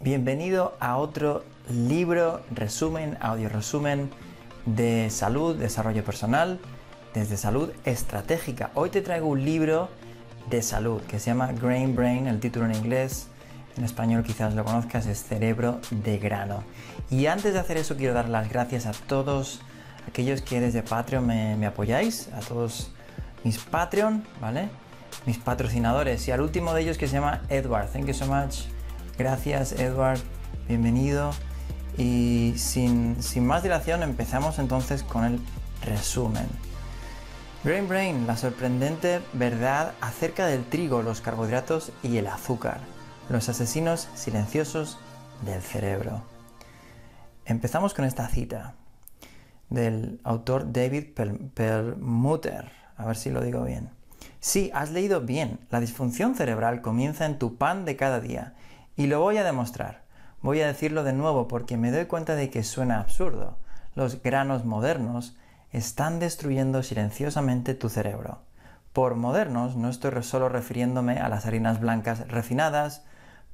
Bienvenido a otro libro, resumen, audio resumen de salud, desarrollo personal, desde salud estratégica. Hoy te traigo un libro de salud que se llama Grain Brain, el título en inglés. En español quizás lo conozcas, es Cerebro de Grano. Y antes de hacer eso quiero dar las gracias a todos aquellos que desde Patreon me, apoyáis, a todos mis Patreon, ¿vale? Mis patrocinadores y al último de ellos que se llama Edward. Thank you so much. Gracias Edward, bienvenido. Y sin, más dilación empezamos entonces con el resumen. Brain Brain, la sorprendente verdad acerca del trigo, los carbohidratos y el azúcar, los asesinos silenciosos del cerebro. Empezamos con esta cita del autor David Perlmutter, a ver si lo digo bien. Sí, has leído bien, la disfunción cerebral comienza en tu pan de cada día y lo voy a demostrar. Voy a decirlo de nuevo porque me doy cuenta de que suena absurdo. Los granos modernos están destruyendo silenciosamente tu cerebro. Por modernos no estoy solo refiriéndome a las harinas blancas refinadas,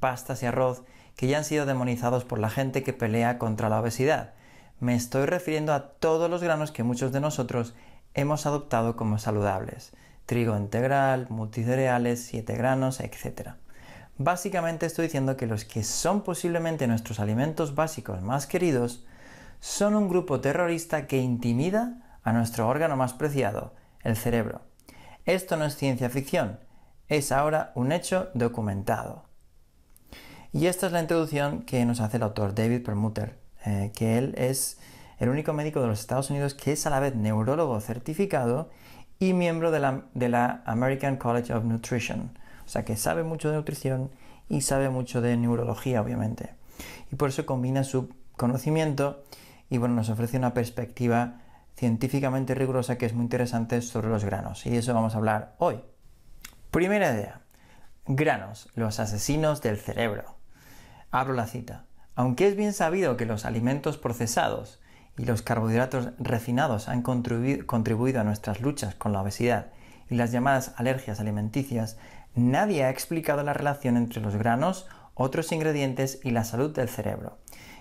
pastas y arroz que ya han sido demonizados por la gente que pelea contra la obesidad. Me estoy refiriendo a todos los granos que muchos de nosotros hemos adoptado como saludables. Trigo integral, multicereales, siete granos, etc. Básicamente estoy diciendo que los que son posiblemente nuestros alimentos básicos más queridos son un grupo terrorista que intimida a nuestro órgano más preciado, el cerebro. Esto no es ciencia ficción, es ahora un hecho documentado. Y esta es la introducción que nos hace el autor David Permutter, eh, que él es el único médico de los Estados Unidos que es a la vez neurólogo certificado y miembro de la American College of Nutrition, o sea que sabe mucho de nutrición y sabe mucho de neurología, obviamente. Y por eso combina su conocimiento y bueno, nos ofrece una perspectiva científicamente rigurosa que es muy interesante sobre los granos. Y de eso vamos a hablar hoy. Primera idea. Granos, los asesinos del cerebro. Abro la cita. Aunque es bien sabido que los alimentos procesados y los carbohidratos refinados han contribuido a nuestras luchas con la obesidad y las llamadas alergias alimenticias, Nadie ha explicado la relación entre los granos, otros ingredientes y la salud del cerebro,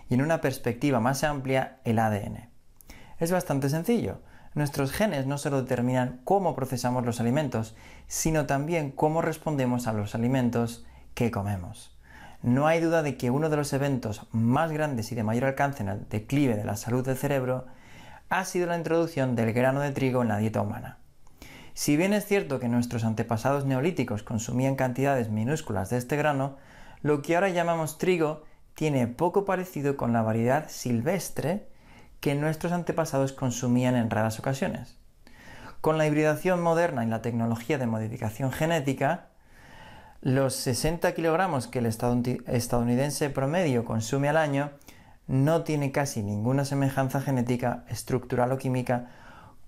y en una perspectiva más amplia, el ADN. Es bastante sencillo. Nuestros genes no solo determinan cómo procesamos los alimentos, sino también cómo respondemos a los alimentos que comemos. No hay duda de que uno de los eventos más grandes y de mayor alcance en el declive de la salud del cerebro ha sido la introducción del grano de trigo en la dieta humana. Si bien es cierto que nuestros antepasados neolíticos consumían cantidades minúsculas de este grano, lo que ahora llamamos trigo tiene poco parecido con la variedad silvestre que nuestros antepasados consumían en raras ocasiones. Con la hibridación moderna y la tecnología de modificación genética, los 60 kilogramos que el estadounidense promedio consume al año no tiene casi ninguna semejanza genética, estructural o química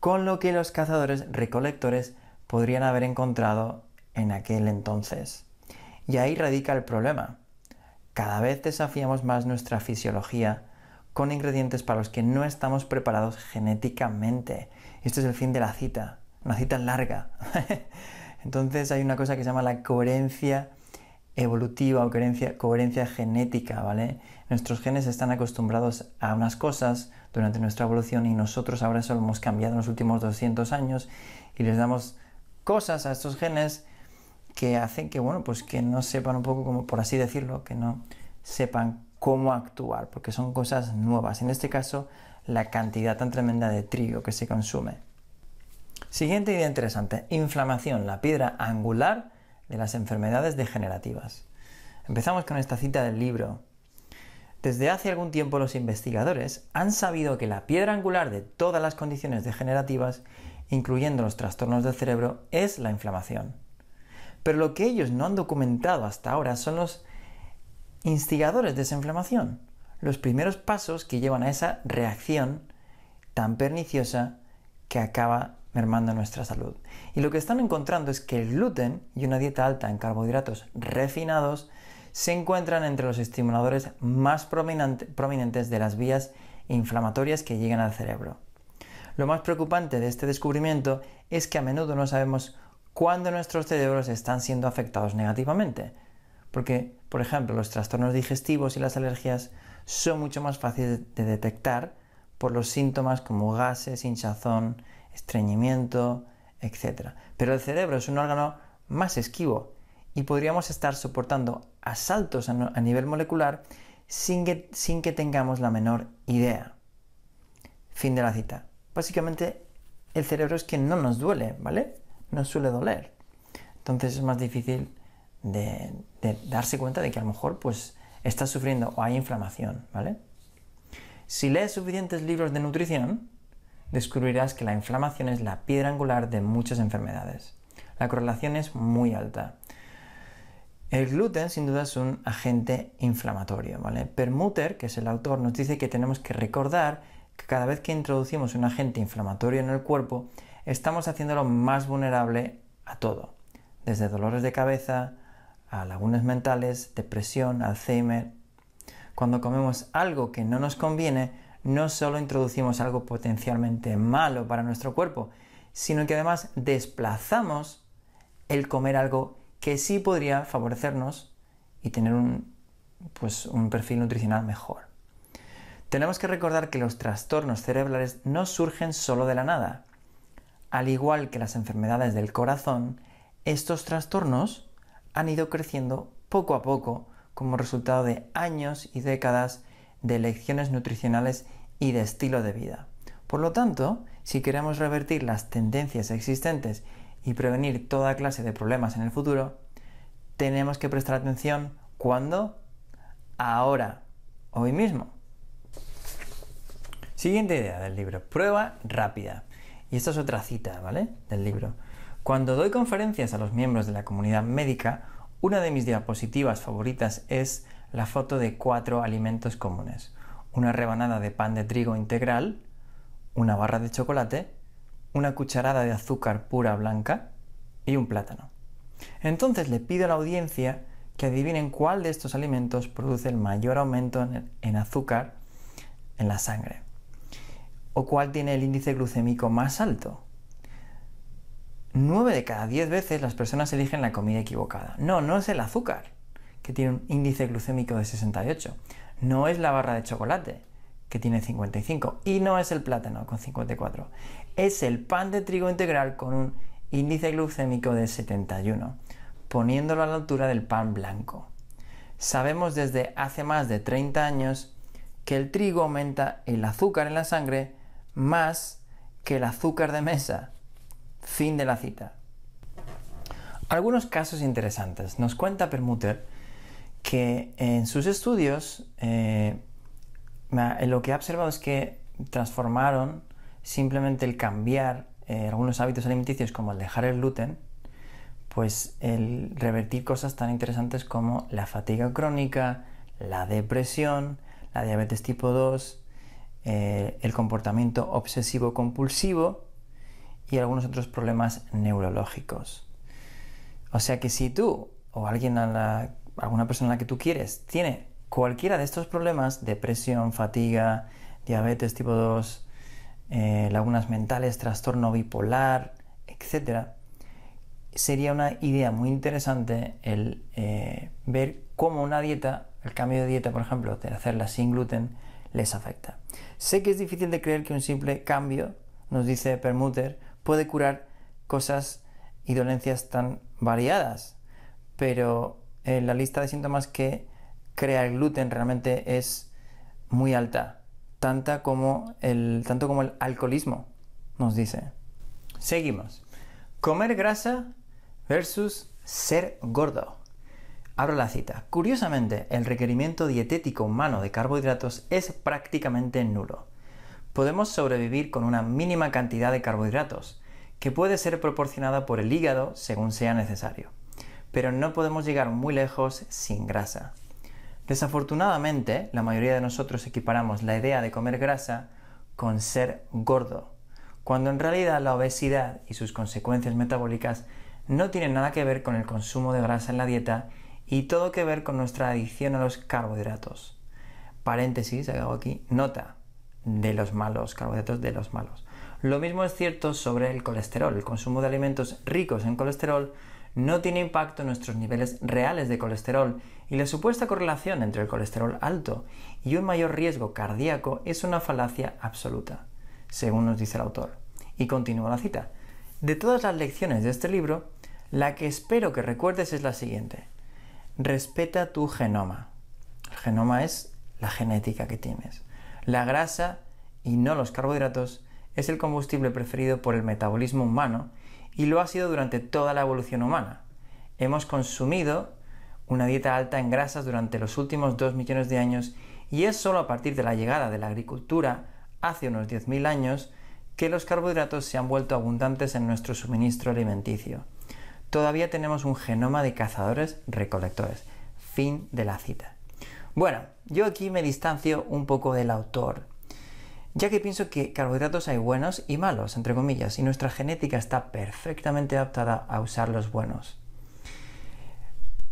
con lo que los cazadores recolectores podrían haber encontrado en aquel entonces. Y ahí radica el problema. Cada vez desafiamos más nuestra fisiología con ingredientes para los que no estamos preparados genéticamente. Esto es el fin de la cita, una cita larga. Entonces hay una cosa que se llama la coherencia evolutiva o coherencia, genética, ¿vale? Nuestros genes están acostumbrados a unas cosas durante nuestra evolución y nosotros ahora eso lo hemos cambiado en los últimos 200 años y les damos cosas a estos genes que hacen que, bueno, pues que no sepan un poco, como por así decirlo, que no sepan cómo actuar, porque son cosas nuevas. En este caso, la cantidad tan tremenda de trigo que se consume. Siguiente idea interesante, inflamación, la piedra angular de las enfermedades degenerativas. Empezamos con esta cita del libro. Desde hace algún tiempo los investigadores han sabido que la piedra angular de todas las condiciones degenerativas, incluyendo los trastornos del cerebro, es la inflamación. Pero lo que ellos no han documentado hasta ahora son los instigadores de esa inflamación, los primeros pasos que llevan a esa reacción tan perniciosa que acaba mermando nuestra salud. Y lo que están encontrando es que el gluten y una dieta alta en carbohidratos refinados se encuentran entre los estimuladores más prominentes de las vías inflamatorias que llegan al cerebro. Lo más preocupante de este descubrimiento es que a menudo no sabemos cuándo nuestros cerebros están siendo afectados negativamente, porque, por ejemplo, los trastornos digestivos y las alergias son mucho más fáciles de detectar por los síntomas como gases, hinchazón, estreñimiento, etc. Pero el cerebro es un órgano más esquivo y podríamos estar soportando asaltos a, nivel molecular sin que, tengamos la menor idea. Fin de la cita. Básicamente, el cerebro es quien no nos duele, ¿vale? No suele doler. Entonces es más difícil de, de, darse cuenta de que a lo mejor pues está sufriendo o hay inflamación, ¿vale? Si lees suficientes libros de nutrición, descubrirás que la inflamación es la piedra angular de muchas enfermedades. La correlación es muy alta. El gluten sin duda es un agente inflamatorio, ¿vale? Permuter, que es el autor, nos dice que tenemos que recordar que cada vez que introducimos un agente inflamatorio en el cuerpo, estamos haciéndolo más vulnerable a todo, desde dolores de cabeza, a lagunas mentales, depresión, Alzheimer. Cuando comemos algo que no nos conviene, no solo introducimos algo potencialmente malo para nuestro cuerpo, sino que además desplazamos el comer algo que sí podría favorecernos y tener un, pues, un perfil nutricional mejor. Tenemos que recordar que los trastornos cerebrales no surgen solo de la nada. Al igual que las enfermedades del corazón, estos trastornos han ido creciendo poco a poco como resultado de años y décadas de lecciones nutricionales y de estilo de vida. Por lo tanto, si queremos revertir las tendencias existentes y prevenir toda clase de problemas en el futuro, tenemos que prestar atención cuando, ahora, hoy mismo. Siguiente idea del libro, prueba rápida. Y esta es otra cita, ¿vale? Del libro. Cuando doy conferencias a los miembros de la comunidad médica, una de mis diapositivas favoritas es la foto de cuatro alimentos comunes una rebanada de pan de trigo integral, una barra de chocolate, una cucharada de azúcar pura blanca y un plátano. Entonces le pido a la audiencia que adivinen cuál de estos alimentos produce el mayor aumento en azúcar en la sangre o cuál tiene el índice glucémico más alto. 9 de cada 10 veces las personas eligen la comida equivocada. No, no es el azúcar, que tiene un índice glucémico de 68. No es la barra de chocolate, que tiene 55, y no es el plátano, con 54. Es el pan de trigo integral con un índice glucémico de 71, poniéndolo a la altura del pan blanco. Sabemos desde hace más de 30 años que el trigo aumenta el azúcar en la sangre más que el azúcar de mesa. Fin de la cita. Algunos casos interesantes. Nos cuenta Permuter que en sus estudios eh, lo que ha observado es que transformaron simplemente el cambiar eh, algunos hábitos alimenticios como el dejar el gluten, pues el revertir cosas tan interesantes como la fatiga crónica, la depresión, la diabetes tipo 2, eh, el comportamiento obsesivo compulsivo y algunos otros problemas neurológicos. O sea que si tú o alguien a la alguna persona que tú quieres tiene cualquiera de estos problemas, depresión, fatiga, diabetes tipo 2, eh, lagunas mentales, trastorno bipolar, etc., sería una idea muy interesante el eh, ver cómo una dieta, el cambio de dieta, por ejemplo, de hacerla sin gluten, les afecta. Sé que es difícil de creer que un simple cambio, nos dice Permuter, puede curar cosas y dolencias tan variadas, pero eh, la lista de síntomas que crea el gluten realmente es muy alta, como tanto como el alcoholismo, nos dice. Seguimos. Comer grasa versus ser gordo. Abro la cita. Curiosamente, el requerimiento dietético humano de carbohidratos es prácticamente nulo. Podemos sobrevivir con una mínima cantidad de carbohidratos, que puede ser proporcionada por el hígado según sea necesario pero no podemos llegar muy lejos sin grasa. Desafortunadamente, la mayoría de nosotros equiparamos la idea de comer grasa con ser gordo, cuando en realidad la obesidad y sus consecuencias metabólicas no tienen nada que ver con el consumo de grasa en la dieta y todo que ver con nuestra adicción a los carbohidratos. Paréntesis, hago aquí, nota de los malos, carbohidratos de los malos. Lo mismo es cierto sobre el colesterol. El consumo de alimentos ricos en colesterol no tiene impacto en nuestros niveles reales de colesterol y la supuesta correlación entre el colesterol alto y un mayor riesgo cardíaco es una falacia absoluta, según nos dice el autor. Y continúa la cita. De todas las lecciones de este libro, la que espero que recuerdes es la siguiente. Respeta tu genoma. El genoma es la genética que tienes. La grasa, y no los carbohidratos, es el combustible preferido por el metabolismo humano y lo ha sido durante toda la evolución humana. Hemos consumido una dieta alta en grasas durante los últimos 2 millones de años y es solo a partir de la llegada de la agricultura hace unos 10.000 años que los carbohidratos se han vuelto abundantes en nuestro suministro alimenticio. Todavía tenemos un genoma de cazadores recolectores. Fin de la cita. Bueno, yo aquí me distancio un poco del autor ya que pienso que carbohidratos hay buenos y malos, entre comillas, y nuestra genética está perfectamente adaptada a usar los buenos.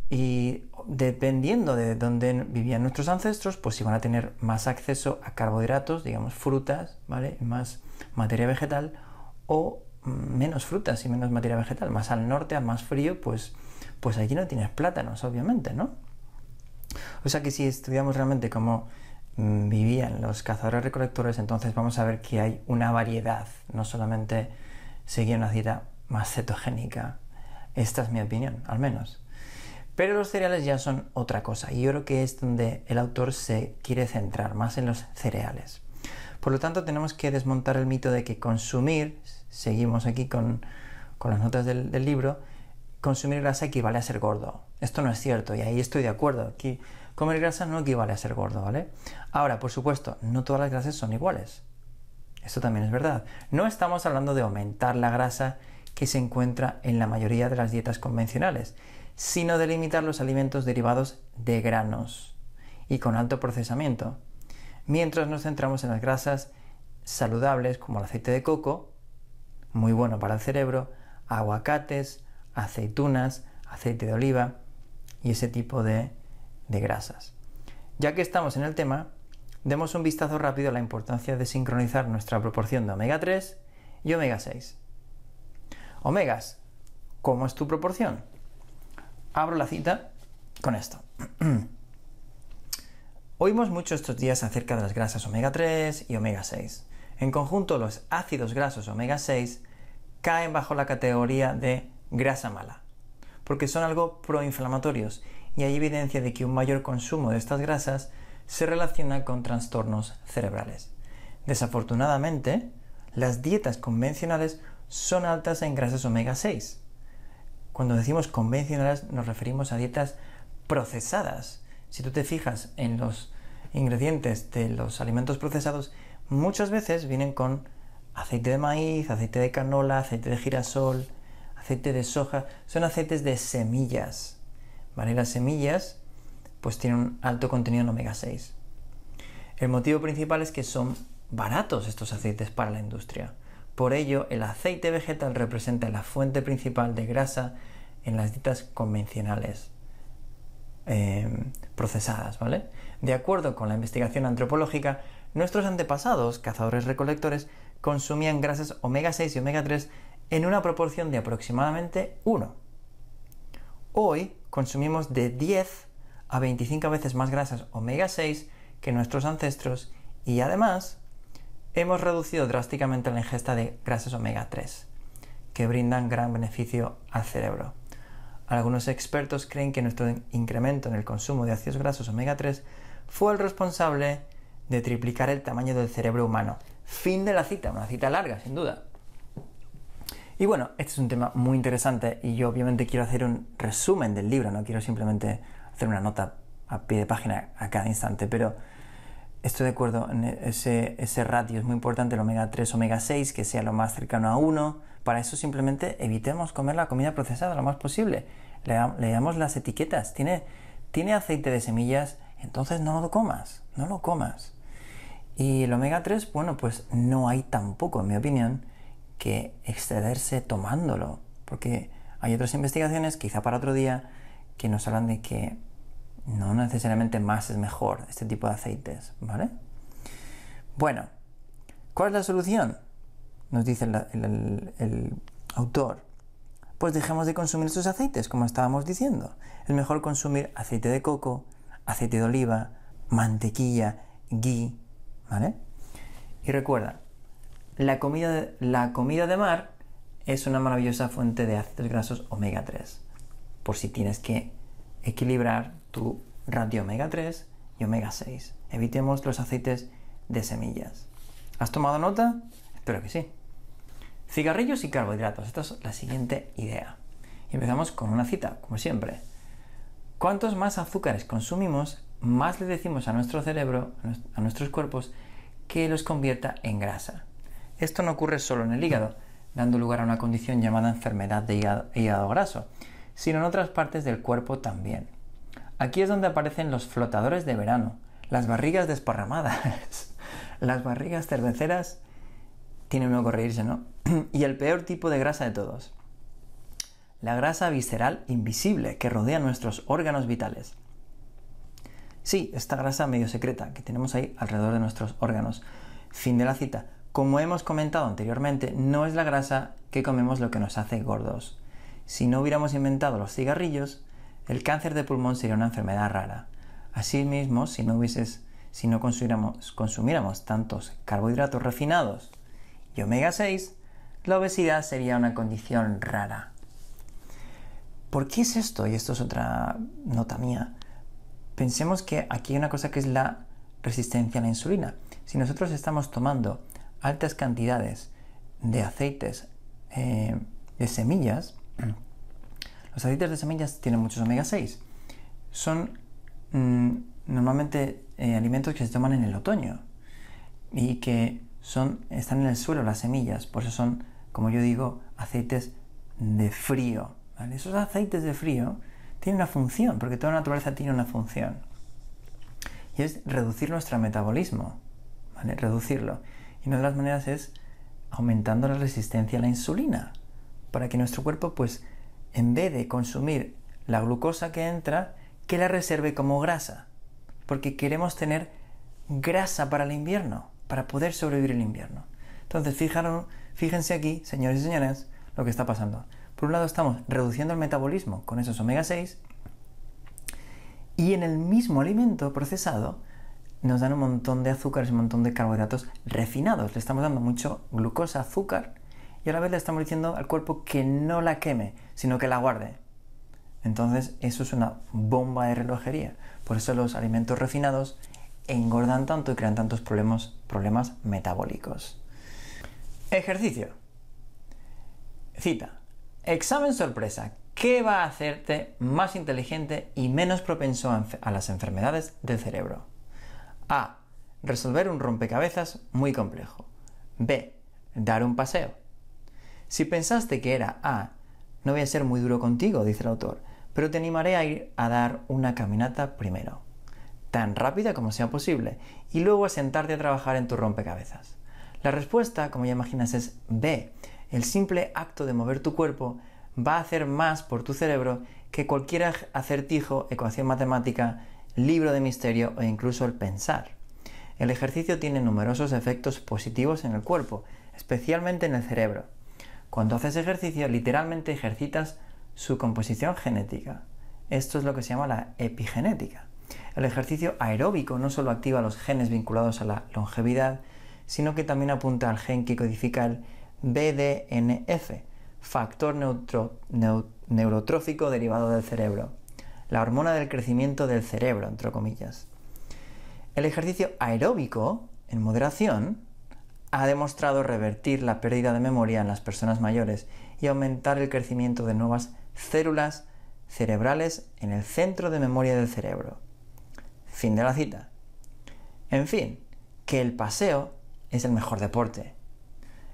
Y dependiendo de dónde vivían nuestros ancestros, pues si van a tener más acceso a carbohidratos, digamos frutas, ¿vale? Más materia vegetal o menos frutas y menos materia vegetal. Más al norte, al más frío, pues, pues allí no tienes plátanos, obviamente, ¿no? O sea que si estudiamos realmente cómo Mm, vivían los cazadores recolectores, entonces vamos a ver que hay una variedad, no solamente seguía una dieta más cetogénica. Esta es mi opinión, al menos. Pero los cereales ya son otra cosa y yo creo que es donde el autor se quiere centrar, más en los cereales. Por lo tanto, tenemos que desmontar el mito de que consumir, seguimos aquí con, las notas del, del libro, consumir grasa equivale a ser gordo. Esto no es cierto y ahí estoy de acuerdo. Aquí Comer grasa no equivale a ser gordo, ¿vale? Ahora, por supuesto, no todas las grasas son iguales. Esto también es verdad. No estamos hablando de aumentar la grasa que se encuentra en la mayoría de las dietas convencionales, sino de limitar los alimentos derivados de granos y con alto procesamiento, mientras nos centramos en las grasas saludables como el aceite de coco, muy bueno para el cerebro, aguacates, aceitunas, aceite de oliva y ese tipo de de grasas. Ya que estamos en el tema, demos un vistazo rápido a la importancia de sincronizar nuestra proporción de omega 3 y omega 6. Omegas, ¿cómo es tu proporción? Abro la cita con esto. Oímos mucho estos días acerca de las grasas omega 3 y omega 6. En conjunto, los ácidos grasos omega 6 caen bajo la categoría de grasa mala, porque son algo proinflamatorios y hay evidencia de que un mayor consumo de estas grasas se relaciona con trastornos cerebrales. Desafortunadamente, las dietas convencionales son altas en grasas omega 6. Cuando decimos convencionales nos referimos a dietas procesadas. Si tú te fijas en los ingredientes de los alimentos procesados, muchas veces vienen con aceite de maíz, aceite de canola, aceite de girasol, aceite de soja, son aceites de semillas. ¿vale? Las semillas pues tienen un alto contenido en omega 6. El motivo principal es que son baratos estos aceites para la industria. Por ello, el aceite vegetal representa la fuente principal de grasa en las dietas convencionales eh, procesadas, ¿vale? De acuerdo con la investigación antropológica, nuestros antepasados, cazadores-recolectores, consumían grasas omega 6 y omega 3 en una proporción de aproximadamente 1. Hoy consumimos de 10 a 25 veces más grasas omega 6 que nuestros ancestros y además hemos reducido drásticamente la ingesta de grasas omega 3, que brindan gran beneficio al cerebro. Algunos expertos creen que nuestro incremento en el consumo de ácidos grasos omega 3 fue el responsable de triplicar el tamaño del cerebro humano. Fin de la cita, una cita larga, sin duda. Y bueno, este es un tema muy interesante y yo obviamente quiero hacer un resumen del libro, no quiero simplemente hacer una nota a pie de página a cada instante, pero estoy de acuerdo en ese, ratio, es muy importante el omega 3, omega 6, que sea lo más cercano a 1. Para eso simplemente evitemos comer la comida procesada lo más posible. Le, las etiquetas, tiene, tiene aceite de semillas, entonces no lo comas, no lo comas. Y el omega 3, bueno, pues no hay tampoco, en mi opinión que excederse tomándolo, porque hay otras investigaciones, quizá para otro día, que nos hablan de que no necesariamente más es mejor este tipo de aceites, ¿vale? Bueno, ¿cuál es la solución? Nos dice el, autor pues dejemos de consumir estos aceites, como estábamos diciendo. Es mejor consumir aceite de coco, aceite de oliva, mantequilla, ghee, ¿vale? Y recuerda, la comida, de, mar es una maravillosa fuente de aceites grasos omega 3, por si tienes que equilibrar tu ratio omega 3 y omega 6. Evitemos los aceites de semillas. ¿Has tomado nota? Espero que sí. Cigarrillos y carbohidratos. Esta es la siguiente idea. empezamos con una cita, como siempre. Cuantos más azúcares consumimos, más le decimos a nuestro cerebro, a nuestros cuerpos, que los convierta en grasa. Esto no ocurre solo en el hígado, dando lugar a una condición llamada enfermedad de hígado, graso, sino en otras partes del cuerpo también. Aquí es donde aparecen los flotadores de verano, las barrigas desparramadas, las barrigas cerveceras, tiene uno que reírse, ¿no? y el peor tipo de grasa de todos, la grasa visceral invisible que rodea nuestros órganos vitales. Sí, esta grasa medio secreta que tenemos ahí alrededor de nuestros órganos. Fin de la cita. Como hemos comentado anteriormente, no es la grasa que comemos lo que nos hace gordos. Si no hubiéramos inventado los cigarrillos, el cáncer de pulmón sería una enfermedad rara. Asimismo, si no, hubieses, si no consumiéramos tantos carbohidratos refinados y omega 6, la obesidad sería una condición rara. ¿Por qué es esto? Y esto es otra nota mía. Pensemos que aquí hay una cosa que es la resistencia a la insulina. Si nosotros estamos tomando altas cantidades de aceites eh, de semillas, los aceites de semillas tienen muchos omega 6. Son mm, normalmente eh, alimentos que se toman en el otoño y que son, están en el suelo las semillas, por eso son, como yo digo, aceites de frío. Esos aceites de frío tienen una función, porque toda la naturaleza tiene una función. Y es reducir nuestro metabolismo, Reducirlo. Y una de las maneras es aumentando la resistencia a la insulina, para que nuestro cuerpo, pues, en vez de consumir la glucosa que entra, que la reserve como grasa, porque queremos tener grasa para el invierno, para poder sobrevivir el invierno. Entonces, fijaron, fíjense aquí, señores y señoras, lo que está pasando. Por un lado estamos reduciendo el metabolismo con esos omega 6 y en el mismo alimento procesado nos dan un montón de azúcares, un montón de carbohidratos refinados. Le estamos dando mucho glucosa, azúcar, y a la vez le estamos diciendo al cuerpo que no la queme, sino que la guarde. Entonces eso es una bomba de relojería. Por eso los alimentos refinados engordan tanto y crean tantos problemas, problemas metabólicos. Ejercicio. Cita. Examen sorpresa. ¿Qué va a hacerte más inteligente y menos propenso a las enfermedades del cerebro? A. Resolver un rompecabezas muy complejo. B. Dar un paseo. Si pensaste que era A, no voy a ser muy duro contigo, dice el autor, pero te animaré a ir a dar una caminata primero, tan rápida como sea posible, y luego a sentarte a trabajar en tu rompecabezas. La respuesta, como ya imaginas, es B. El simple acto de mover tu cuerpo va a hacer más por tu cerebro que cualquier acertijo, ecuación matemática libro de misterio e incluso el pensar. El ejercicio tiene numerosos efectos positivos en el cuerpo, especialmente en el cerebro. Cuando haces ejercicio, literalmente ejercitas su composición genética. Esto es lo que se llama la epigenética. El ejercicio aeróbico no solo activa los genes vinculados a la longevidad, sino que también apunta al gen que codifica el BDNF, factor neurotrófico derivado del cerebro la hormona del crecimiento del cerebro, entre comillas. El ejercicio aeróbico, en moderación, ha demostrado revertir la pérdida de memoria en las personas mayores y aumentar el crecimiento de nuevas células cerebrales en el centro de memoria del cerebro. Fin de la cita. En fin, que el paseo es el mejor deporte.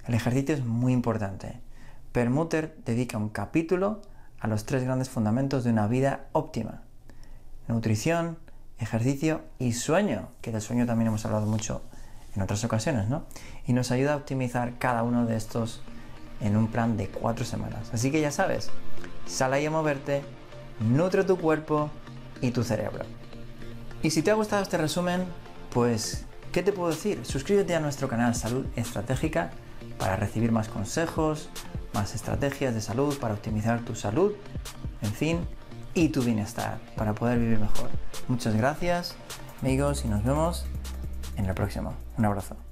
El ejercicio es muy importante. permutter dedica un capítulo a los tres grandes fundamentos de una vida óptima. Nutrición, ejercicio y sueño, que del sueño también hemos hablado mucho en otras ocasiones, ¿no? Y nos ayuda a optimizar cada uno de estos en un plan de cuatro semanas. Así que ya sabes, sal ahí a moverte, nutre tu cuerpo y tu cerebro. Y si te ha gustado este resumen, pues, ¿qué te puedo decir? Suscríbete a nuestro canal Salud Estratégica para recibir más consejos, más estrategias de salud para optimizar tu salud, en fin, y tu bienestar para poder vivir mejor. Muchas gracias, amigos, y nos vemos en la próxima. Un abrazo.